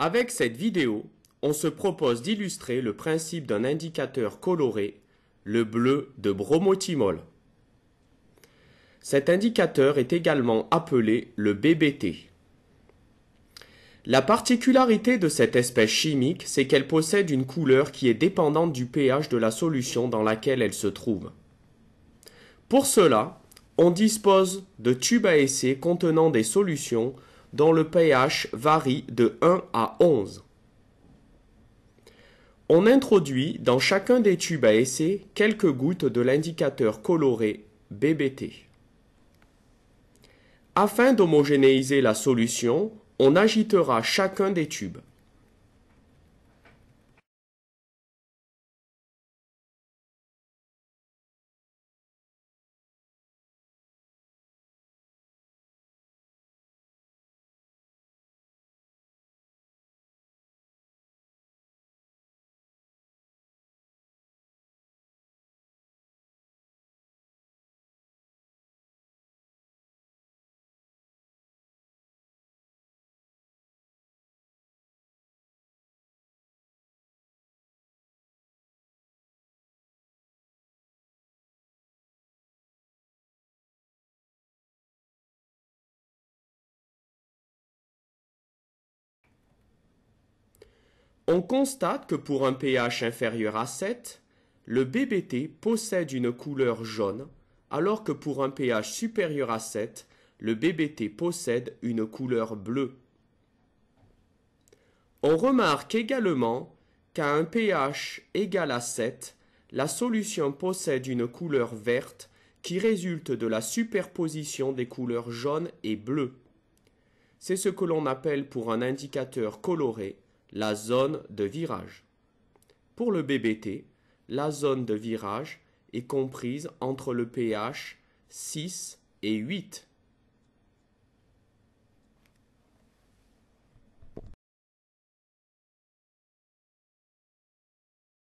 Avec cette vidéo, on se propose d'illustrer le principe d'un indicateur coloré, le bleu de bromotimol. Cet indicateur est également appelé le BBT. La particularité de cette espèce chimique, c'est qu'elle possède une couleur qui est dépendante du pH de la solution dans laquelle elle se trouve. Pour cela, on dispose de tubes à essai contenant des solutions dont le pH varie de 1 à 11. On introduit dans chacun des tubes à essai quelques gouttes de l'indicateur coloré BBT. Afin d'homogénéiser la solution, on agitera chacun des tubes. On constate que pour un pH inférieur à 7, le BBT possède une couleur jaune, alors que pour un pH supérieur à 7, le BBT possède une couleur bleue. On remarque également qu'à un pH égal à 7, la solution possède une couleur verte qui résulte de la superposition des couleurs jaune et bleue. C'est ce que l'on appelle pour un indicateur coloré la zone de virage. Pour le BBT, la zone de virage est comprise entre le pH 6 et 8